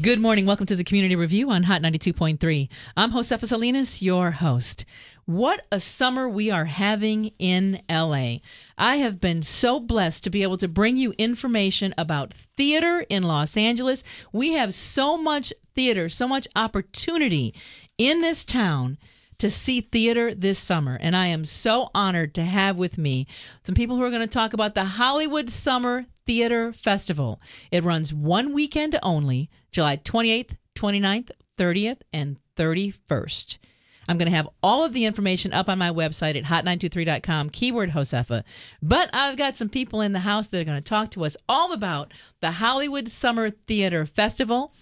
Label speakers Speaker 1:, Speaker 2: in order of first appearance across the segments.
Speaker 1: Good morning. Welcome to the Community Review on Hot 92.3. I'm Josefa Salinas, your host. What a summer we are having in LA. I have been so blessed to be able to bring you information about theater in Los Angeles. We have so much theater, so much opportunity in this town to see theater this summer. And I am so honored to have with me some people who are going to talk about the Hollywood Summer Theater Festival. It runs one weekend only July 28th, 29th, 30th, and 31st. I'm going to have all of the information up on my website at hot923.com, keyword Josefa. But I've got some people in the house that are going to talk to us all about the Hollywood Summer Theater Festival.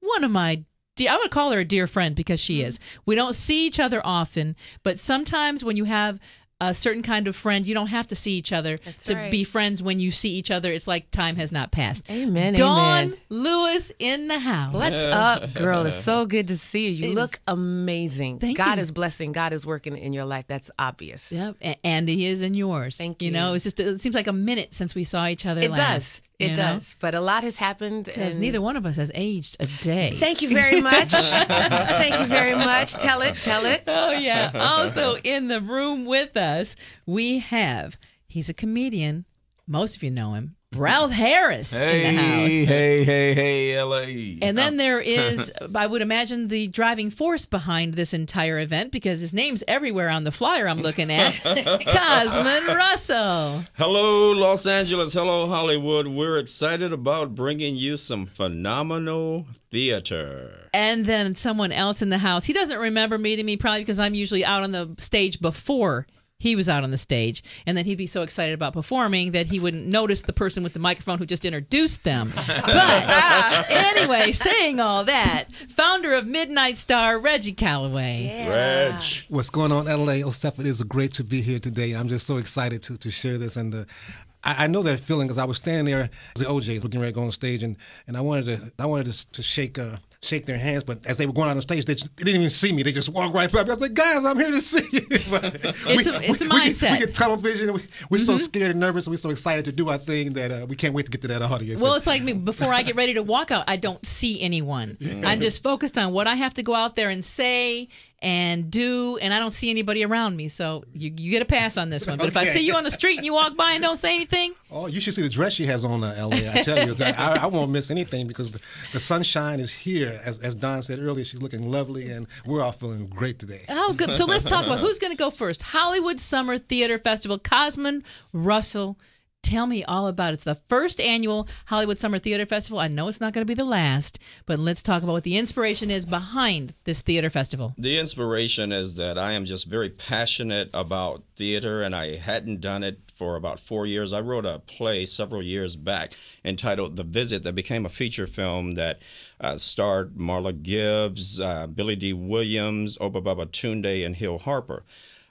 Speaker 1: One of my I'm going to call her a dear friend because she is. We don't see each other often, but sometimes when you have a certain kind of friend. You don't have to see each other That's to right. be friends. When you see each other, it's like time has not passed. Amen. Dawn amen. Lewis in the house. What's up, girl? It's so
Speaker 2: good to see you. You it look is, amazing. Thank God you. is blessing. God is working in your life. That's obvious. Yep, and He is in yours. Thank you. You know, it's just it seems like a minute
Speaker 1: since we saw each other. It last. does. It you does, know? but a lot has happened. Because neither one of us has aged a day. Thank you very much. Thank you very much. Tell it, tell it. Oh, yeah. Also in the room with us, we have, he's a comedian. Most of you know him. Ralph Harris hey, in the house. Hey, hey, hey, LA. And then oh. there is, I would imagine, the driving force behind this entire event because his name's everywhere on the flyer I'm looking at Cosman Russell.
Speaker 3: Hello, Los Angeles. Hello, Hollywood. We're excited about bringing you some phenomenal theater.
Speaker 1: And then someone else in the house. He doesn't remember meeting me probably because I'm usually out on the stage before he was out on the stage and then he'd be so excited about performing that he wouldn't notice the person with the microphone who just introduced them but uh, anyway saying all that founder of midnight star reggie calloway yeah. reg
Speaker 4: what's going on la oh it is great to be here today i'm just so excited to, to share this and uh, I, know that feeling because I was standing there, the OJ's looking ready to go on stage, and, and I wanted to I wanted to, to shake uh, shake their hands, but as they were going on the stage, they, just, they didn't even see me. They just walked right up. I was like, guys, I'm here to see you. it's,
Speaker 1: we, a, it's we, a mindset. We, we get
Speaker 4: tunnel vision. We, are mm-hmm. so scared and nervous, and we're so excited to do our thing that uh, we can't wait to get to that audience. Well, it's
Speaker 1: like me. Before I get ready to walk out, I don't see anyone. I'm just focused on what I have to go out there and say and do, and I don't see anybody around me. So you, you get a pass on this one. But okay. if I see you on the street and you walk by and don't say anything.
Speaker 4: Oh, you should see the dress she has on, uh, LA. I tell you, I, I, won't miss anything because the, the, sunshine is here. As, as Don said earlier, she's looking lovely, and we're all feeling great today. Oh, good. So let's talk about who's
Speaker 1: going to go first Hollywood Summer Theater Festival, Cosman Russell. Tell me all about it. It's the first annual Hollywood Summer Theater Festival. I know it's not going to be the last, but let's talk about what the inspiration is behind this theater festival.
Speaker 3: The inspiration is that I am just very passionate about theater and I hadn't done it for about four years. I wrote a play several years back entitled The Visit that became a feature film that uh, starred Marla Gibbs, uh, Billy D. Williams, Oba Baba Tunde, and Hill Harper.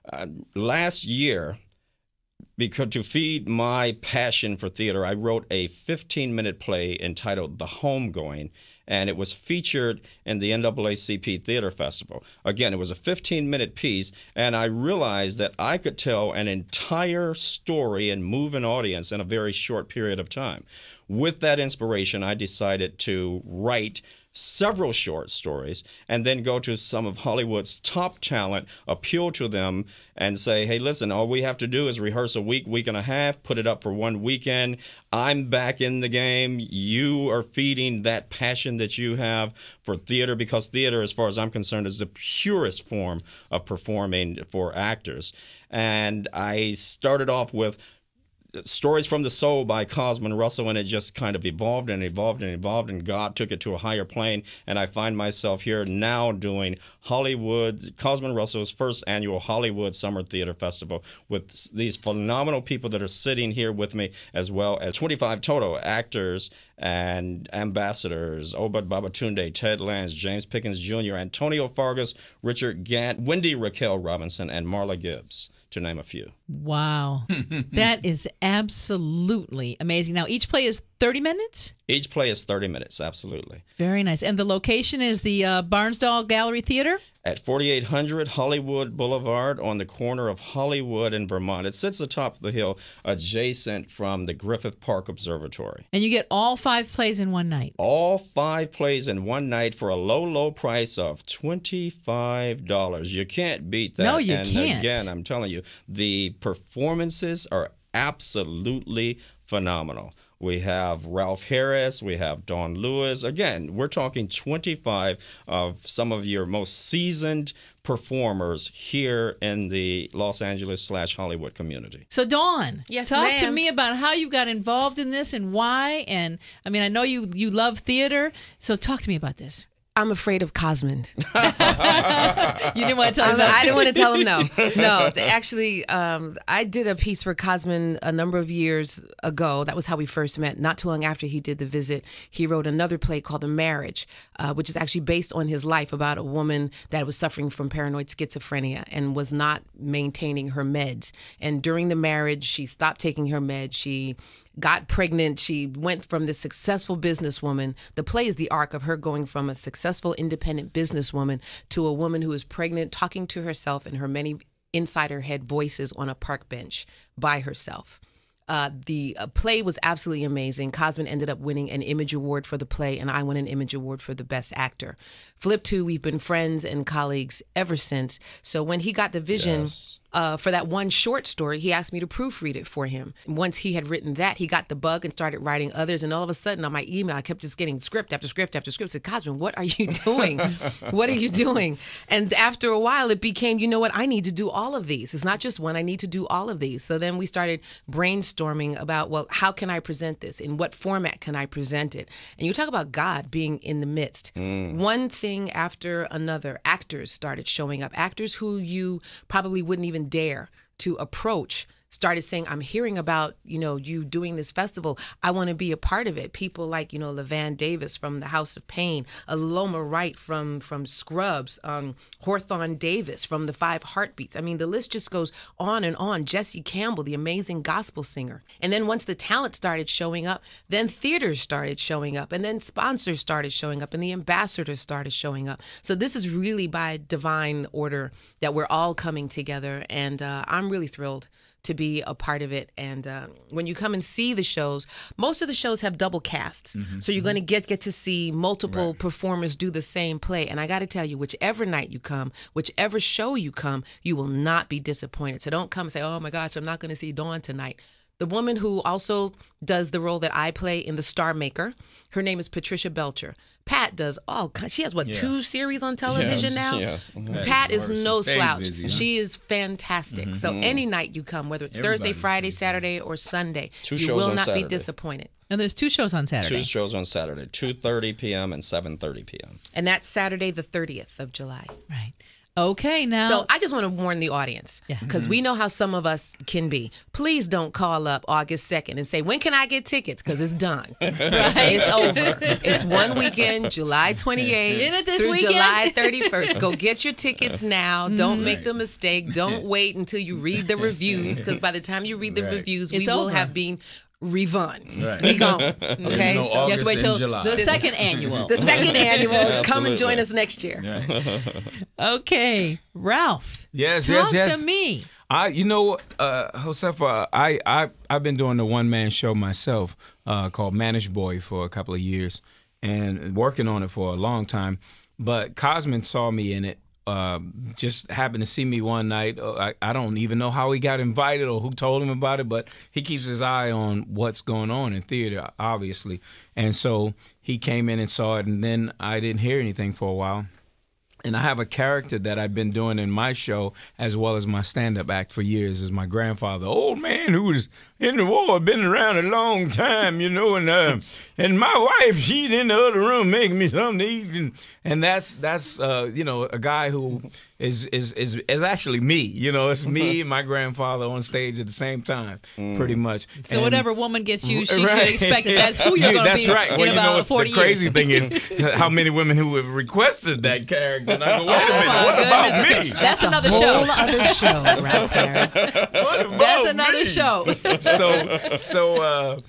Speaker 3: Uh, last year, because to feed my passion for theater, I wrote a 15 minute play entitled The Homegoing, and it was featured in the NAACP Theater Festival. Again, it was a 15 minute piece, and I realized that I could tell an entire story and move an audience in a very short period of time with that inspiration, I decided to write several short stories and then go to some of Hollywood's top talent, appeal to them, and say, hey, listen, all we have to do is rehearse a week, week and a half, put it up for one weekend. I'm back in the game. You are feeding that passion that you have for theater because theater, as far as I'm concerned, is the purest form of performing for actors. And I started off with Stories from the Soul by Cosman Russell, and it just kind of evolved and evolved and evolved, and God took it to a higher plane. And I find myself here now doing Hollywood, Cosman Russell's first annual Hollywood Summer Theater Festival with these phenomenal people that are sitting here with me, as well as 25 total actors and ambassadors Obad Babatunde, Ted Lance, James Pickens Jr., Antonio Fargas, Richard Gant, Wendy Raquel Robinson, and Marla Gibbs. To name a few.
Speaker 1: Wow. that is absolutely amazing. Now, each play is 30 minutes?
Speaker 3: Each play is 30 minutes, absolutely.
Speaker 1: Very nice. And the location is the uh, Barnsdall Gallery Theater?
Speaker 3: at 4800 Hollywood Boulevard on the corner of Hollywood and Vermont. It sits atop the hill adjacent from the Griffith Park Observatory.
Speaker 1: And you get all five plays in one night.
Speaker 3: All five plays in one night for a low, low price of $25. You can't beat that. No, you and can't. Again, I'm telling you, the performances are absolutely phenomenal. We have Ralph Harris. We have Don Lewis. Again, we're talking 25 of some of your most seasoned performers here in the Los Angeles slash Hollywood community.
Speaker 1: So Dawn, yes, talk ma'am. to me about how you got involved in this and why. And I mean, I know you you love theater, so talk to me about this. I'm afraid of Cosmond.
Speaker 2: you didn't want to tell him. I didn't want to tell him no. No, actually, um, I did a piece for Cosmond a number of years ago. That was how we first met. Not too long after he did the visit, he wrote another play called The Marriage, uh, which is actually based on his life about a woman that was suffering from paranoid schizophrenia and was not maintaining her meds. And during the marriage, she stopped taking her meds. She got pregnant. She went from this successful businesswoman. The play is the arc of her going from a successful independent businesswoman to a woman who is pregnant, talking to herself and her many inside her head voices on a park bench by herself. Uh, the uh, play was absolutely amazing. Cosman ended up winning an Image Award for the play, and I won an Image Award for the Best Actor. Flip too, we've been friends and colleagues ever since. So when he got the vision, yes uh, for that one short story, he asked me to proofread it for him. Once he had written that, he got the bug and started writing others. And all of a sudden, on my email, I kept just getting script after script after script. I said, "Cosmin, what are you doing? what are you doing? And after a while, it became, you know what? I need to do all of these. It's not just one. I need to do all of these. So then we started brainstorming about, well, how can I present this? In what format can I present it? And you talk about God being in the midst. Mm. One thing after another, actors started showing up. Actors who you probably wouldn't even even dare to approach started saying, I'm hearing about, you know, you doing this festival. I want to be a part of it. People like, you know, Levan Davis from The House of Pain, Aloma Wright from from Scrubs, um, Hawthorne Davis from The Five Heartbeats. I mean, the list just goes on and on. Jesse Campbell, the amazing gospel singer. And then once the talent started showing up, then theaters started showing up, and then sponsors started showing up, and the ambassadors started showing up. So this is really by divine order that we're all coming together, and uh, I'm really thrilled to be a part of it. And uh, when you come and see the shows, most of the shows have double casts, mm -hmm. so you're going to get get to see multiple right. performers do the same play. And I got to tell you, whichever night you come, whichever show you come, you will not be disappointed. So don't come and say, "Oh my gosh, I'm not going to see Dawn tonight." The woman who also does the role that I play in The Star Maker, her name is Patricia Belcher. Pat does all. She has what yeah. two series on television yes, now. Yes. Mm-hmm. Pat is no slouch. Busy, huh? She is fantastic. Mm-hmm. So any night you come, whether it's Everybody's Thursday, Friday, busy. Saturday, or Sunday, two you will not Saturday. be disappointed. And there's two shows on Saturday. Two
Speaker 3: shows on Saturday, 2:30 p.m. and 7:30
Speaker 2: p.m. And that's Saturday the 30th of July. Right. Okay, now. So I just want to warn the audience because yeah. we mm-hmm. know how some of us can be. Please don't call up August 2nd and say, when can I get tickets? Because it's done.
Speaker 1: right? It's over. It's one weekend,
Speaker 2: July 28th through weekend? July 31st. Go get your tickets now. Mm-hmm. Don't right. make the mistake. Don't wait until you read the reviews because by the time you read the right. reviews, it's we over. will have been
Speaker 1: revun.
Speaker 2: Right. We gone. Okay, no so you have to wait till the second annual. the second
Speaker 1: annual. Come and join us next year. okay, Ralph.
Speaker 5: Yes, talk yes, yes. To me. I, you know, uh, Josefa, I, I, I've been doing a one man show myself uh, called Managed Boy for a couple of years and working on it for a long time. But Cosman saw me in it um, just happened to see me one night. Oh, I, I, don't even know how he got invited or who told him about it, but he keeps his eye on what's going on in theater, obviously. And so he came in and saw it, and then I didn't hear anything for a while and I have a character that I've been doing in my show as well as my stand-up act for years is my grandfather, old man who was in the war, been around a long time, you know, and uh, and my wife, she's in the other room making me something to eat, and, and that's that's uh, you know a guy who is is is is actually me, you know, it's me and my grandfather on stage at the same time, mm. pretty much. So and, whatever woman gets you, she right. should expect that that's who you're going to be. That's right. Well, you know, the crazy thing is how many women who have requested that character and I go, wait a minute, what about me? That's, another show. show,
Speaker 1: That's another show. so,
Speaker 5: so uh,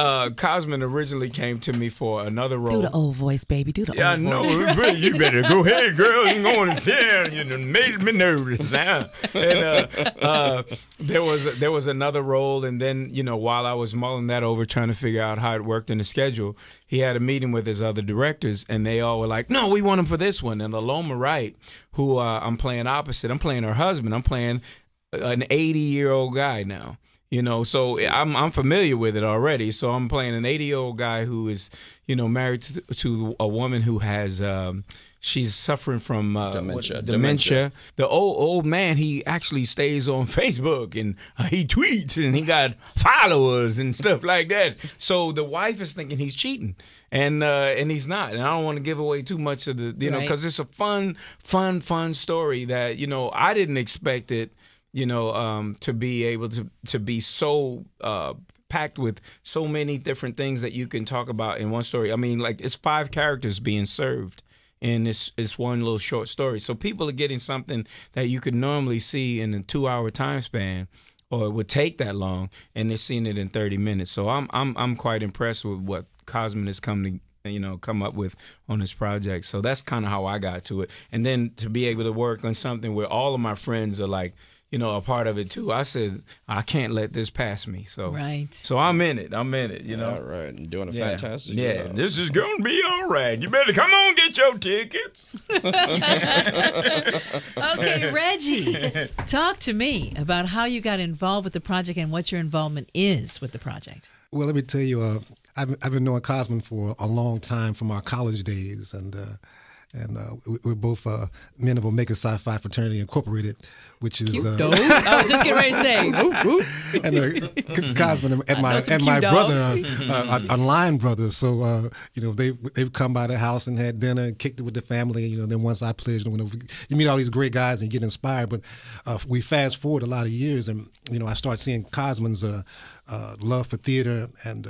Speaker 5: uh, Cosman originally came to me for another role. Do the old voice, baby. Do the yeah, old voice. Yeah, I know. Voice. you better go ahead, girl. You going to tell? You are made me nervous now. And uh, uh, there was there was another role, and then you know while I was mulling that over, trying to figure out how it worked in the schedule, he had a meeting with his other directors, and they all were like, "No, we want him for this one." And Aloma Wright, who uh, I'm playing opposite, I'm playing her husband. I'm playing an 80 year old guy now you know so i'm i'm familiar with it already so i'm playing an 80 year old guy who is you know married to, to a woman who has um, she's suffering from uh, dementia. dementia. dementia. The old old man, he actually stays on Facebook and uh, he tweets and he got followers and stuff like that. So the wife is thinking he's cheating, and uh, and he's not. And I don't want to give away too much of the you right. know because it's a fun, fun, fun story that you know I didn't expect it you know, um, to be able to to be so uh, packed with so many different things that you can talk about in one story. I mean, like it's five characters being served in this it's one little short story. So people are getting something that you could normally see in a two hour time span or it would take that long and they're seeing it in 30 minutes. So I'm I'm I'm quite impressed with what Cosmin has come to you know come up with on this project. So that's kind of how I got to it. And then to be able to work on something where all of my friends are like you know, a part of it too. I said, I can't let this pass me. So right. So I'm in it. I'm in it. You know. All right. And doing a yeah. fantastic job. Yeah. This is gonna be all right. You better come on get your tickets. okay, Reggie,
Speaker 1: talk to me about how you got involved with the project and what your involvement is with the project.
Speaker 4: Well, let me tell you. Uh, I've, I've been knowing Cosmin for a long time from our college days, and. Uh, and uh, we're both uh, men of Omega Sci-Fi Fraternity Incorporated, which is. Uh, I was just getting ready to say. and uh, Cosman and my and my brother uh, are, online uh, brothers, so uh, you know they they've come by the house and had dinner and kicked it with the family. And, you know, then once I pledged, you, know, you meet all these great guys and you get inspired. But we fast forward a lot of years, and you know I start seeing Cosman's love for theater and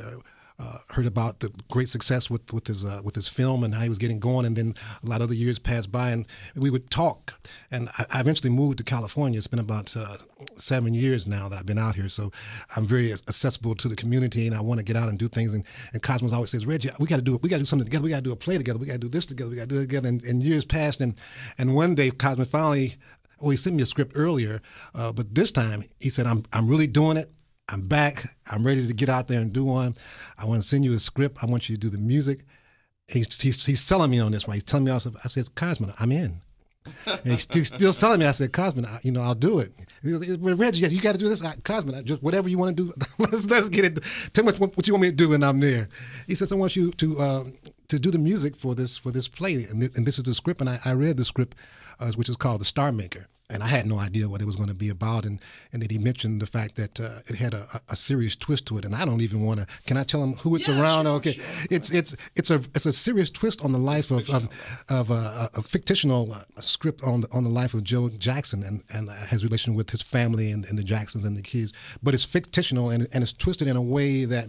Speaker 4: uh, heard about the great success with with his uh, with his film and how he was getting going, and then a lot of the years passed by, and we would talk. And I, I eventually moved to California. It's been about uh, seven years now that I've been out here, so I'm very accessible to the community, and I want to get out and do things. And, and Cosmos always says, Reggie, we got to do it. We got to do something together. We got to do a play together. We got to do this together. We got to do it together. And, and years passed, and and one day Cosmos finally well, he sent me a script earlier, uh, but this time he said, "I'm I'm really doing it. I'm back. I'm ready to get out there and do one. I want to send you a script. I want you to do the music. He's, he's, he's selling me on this one. He's telling me, also, I said, Cosman, I'm in. and he's, still telling me, I said, Cosman, I, you know, I'll do it. But Reggie, you got to do this. I, Cosman, I, just whatever you want to do, let's, let's get it. Tell me what, what, you want me to do, and I'm there. He says, I want you to um, to do the music for this for this play, and, th- and this is the script. And I, I read the script, uh, which is called The Star Maker and I had no idea what it was going to be about. And and that he mentioned the fact that uh, it had a, a, serious twist to it, and I don't even want to. Can I tell him who it's yeah, around? Sure, okay, sure. it's it's it's a it's a serious twist on the life of of, of a, a, fictional uh, script on the, on the life of Joe Jackson and and uh, his relation with his family and, and the Jacksons and the kids. But it's fictional and and it's twisted in a way that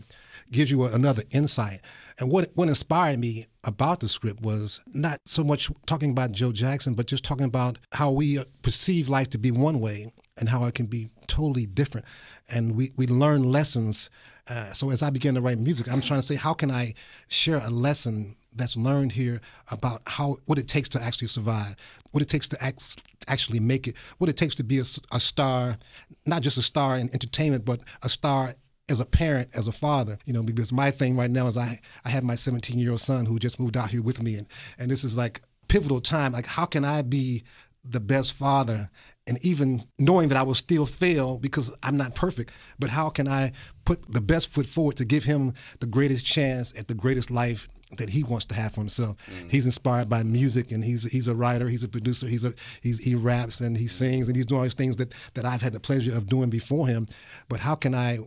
Speaker 4: gives you another insight. And what what inspired me about the script was not so much talking about Joe Jackson, but just talking about how we uh, perceive life to be one way and how it can be totally different. And we, we learn lessons. Uh, so as I began to write music, I'm trying to say, how can I share a lesson that's learned here about how what it takes to actually survive, what it takes to act, actually make it, what it takes to be a, a star, not just a star in entertainment, but a star as a parent, as a father, you know, because my thing right now is I, I have my 17 year old son who just moved out here with me. And, and this is like pivotal time. Like, how can I be the best father? And even knowing that I will still fail because I'm not perfect, but how can I put the best foot forward to give him the greatest chance at the greatest life that he wants to have for himself. Mm. He's inspired by music, and he's he's a writer, he's a producer, he's a he's, he raps and he sings, and he's doing all these things that that I've had the pleasure of doing before him. But how can I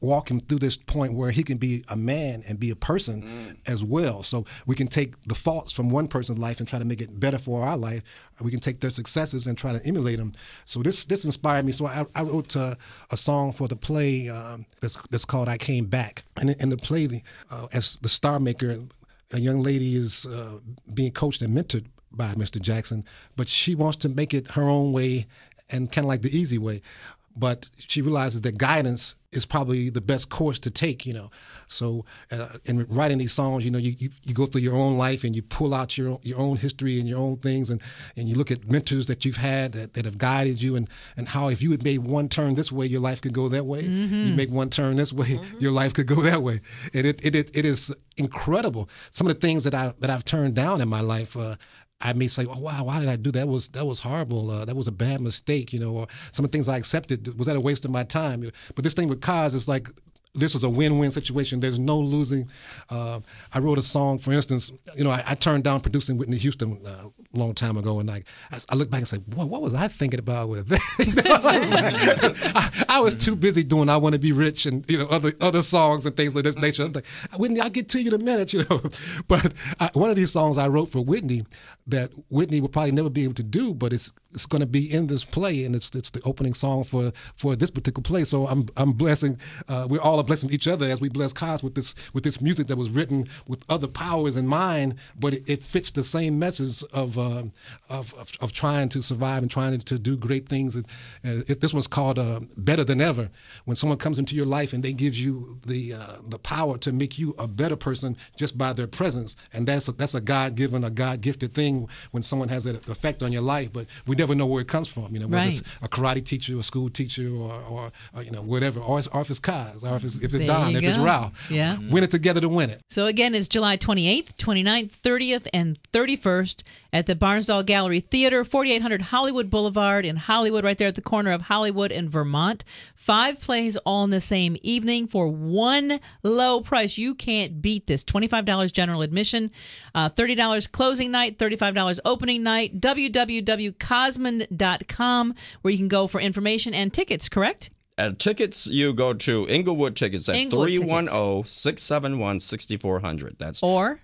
Speaker 4: walk him through this point where he can be a man and be a person mm. as well. So we can take the faults from one person's life and try to make it better for our life. We can take their successes and try to emulate them. So this this inspired me. So I, I wrote uh, a song for the play um, that's, that's called "I Came Back," and in the play, uh, as the star maker, a young lady is uh, being coached and mentored by Mr. Jackson, but she wants to make it her own way and kind of like the easy way but she realizes that guidance is probably the best course to take, you know. So, uh, in writing these songs, you know, you, you, you, go through your own life and you pull out your your own history and your own things, and, and you look at mentors that you've had that, that have guided you, and, and how if you had made one turn this way, your life could go that way. Mm-hmm. You make one turn this way, mm-hmm. your life could go that way. And it, it, it, it is incredible. Some of the things that I that I've turned down in my life, uh, I may say, "Oh wow, why did I do that? was that was horrible. Uh, that was a bad mistake." You know, or some of the things I accepted was that a waste of my time? But this thing with cars is like this was a win-win situation. There's no losing. Uh, I wrote a song, for instance. You know, I, I turned down producing Whitney Houston a uh, long time ago, and I, I look back and say, "Boy, what was I thinking about with?" I, I, was too busy doing "I Want to Be Rich" and you know other other songs and things like this nature. I'm like, Whitney, I'll get to you in a minute, you know. But I, one of these songs I wrote for Whitney that Whitney will probably never be able to do, but it's it's going to be in this play, and it's it's the opening song for for this particular play. So I'm I'm blessing. Uh, we're all blessing each other as we bless Cos with this with this music that was written with other powers in mind, but it, it fits the same message of, uh, of, of, of trying to survive and trying to do great things. And, and uh, it, this one's called uh, "Better Than Ever." When someone comes into your life and they give you the uh, the power to make you a better person just by their presence, and that's a, that's a God given, a God gifted thing when someone has that effect on your life. But we never know where it comes from. You know, whether right. it's a karate teacher, a school teacher, or, or, or uh, you know whatever, or, if it's Cos, or if it's, if it's there Don, if it's Ralph. Yeah. Mm-hmm. Win it together to win it.
Speaker 1: So again, it's July 28th, 29th, 30th, and 31st at the Barnsdall Gallery Theater, 4800 Hollywood Boulevard in Hollywood, right there at the corner of Hollywood and Vermont. Five plays all in the same evening for one low price. You can't beat this. $25 general admission, uh, $30 closing night, $35 opening night. www.cosmon.com where you can go for information and tickets, correct?
Speaker 3: At tickets, you go to Inglewood Tickets at 310 671 6400. That's or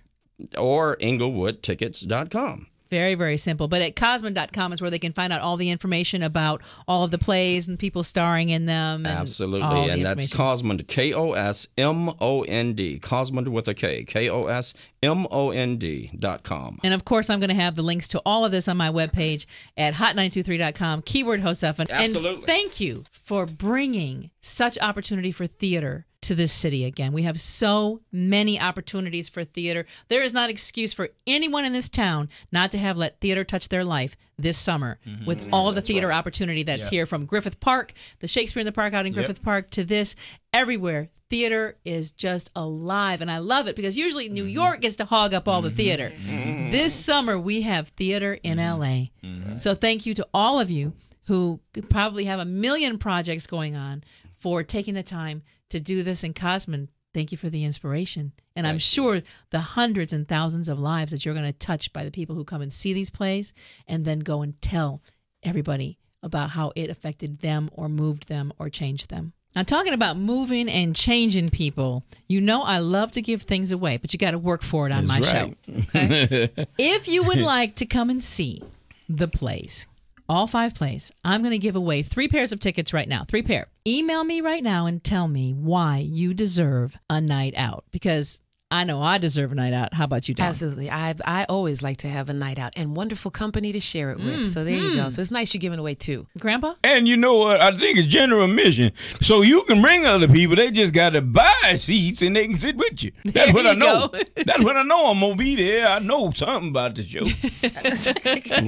Speaker 3: or inglewoodtickets.com.
Speaker 1: Very, very simple. But at Cosmon.com is where they can find out all the information about all of the plays and people starring in them. And Absolutely. And that's
Speaker 3: Cosmond, K O S M O N D. Cosmond with a K. K O S M O N D.com.
Speaker 1: And of course, I'm going to have the links to all of this on my webpage at hot923.com, keyword Hosefa. Absolutely. And thank you for bringing such opportunity for theater to this city again. We have so many opportunities for theater. There is not excuse for anyone in this town not to have let theater touch their life this summer mm-hmm. with all yeah, the theater right. opportunity that's here from Griffith Park, the Shakespeare in the Park out in Griffith Park to this everywhere. Theater is just alive and I love it because usually New mm-hmm. York gets to hog up all mm-hmm. the theater. Mm-hmm. This summer we have theater in mm-hmm. LA. Mm-hmm. So thank you to all of you who probably have a million projects going on for taking the time to do this. in Cosman, thank you for the inspiration. And I'm sure the hundreds and thousands of lives that you're going to touch by the people who come and see these plays and then go and tell everybody about how it affected them or moved them or changed them. Now, talking about moving and changing people, you know I love to give things away, but you got to work for it on That's my right.
Speaker 3: show. Okay?
Speaker 1: if you would like to come and see the plays, all five plays. I'm going to give away three pairs of tickets right now, three pair. Email me right now and tell me why you deserve a night out because I know I deserve a night out. How about you, Dawn? Absolutely. I I always like to have
Speaker 2: a night out and wonderful company to share it with. Mm. So there mm. you go. Mm-hmm. So it's nice you're giving away too,
Speaker 5: Grandpa. And you know what? I think it's general admission. So you can bring other people. They just got to buy seats and they can sit with you. That's there what you I know. That's what I know. I'm gonna be there. I know something about the show.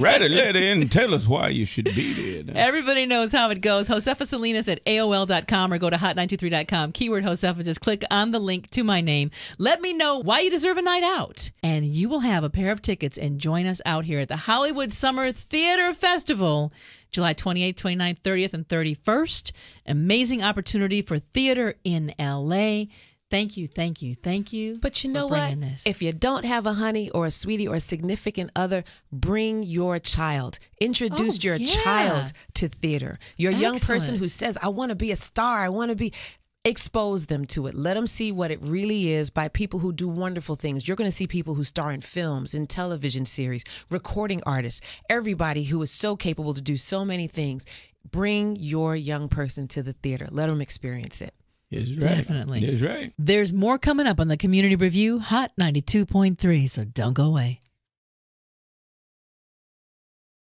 Speaker 5: Write a letter and tell us why you should be there.
Speaker 1: Now. Everybody knows how it goes. Josefa Salinas at AOL.com or go to hot923.com. Keyword Josefa. Just click on the link to my name. Let me know why you deserve a night out. And you will have a pair of tickets and join us out here at the Hollywood Summer Theater Festival. July 28th, 29th, 30th, and 31st. Amazing opportunity for theater in LA. Thank you, thank you, thank you. But you know what? This. If you don't have a honey or a sweetie or a significant
Speaker 2: other, bring your child. Introduce oh, your yeah. child to theater. Your Excellent. young person who says, I want to be a star, I want to be expose them to it. Let them see what it really is by people who do wonderful things. You're going to see people who star in films, in television series, recording artists, everybody who is so capable to do so many things. Bring your young person to the theater, let them experience it. right. Definitely. That's right.
Speaker 1: There's more coming up on the Community Review Hot 92.3, so don't go away.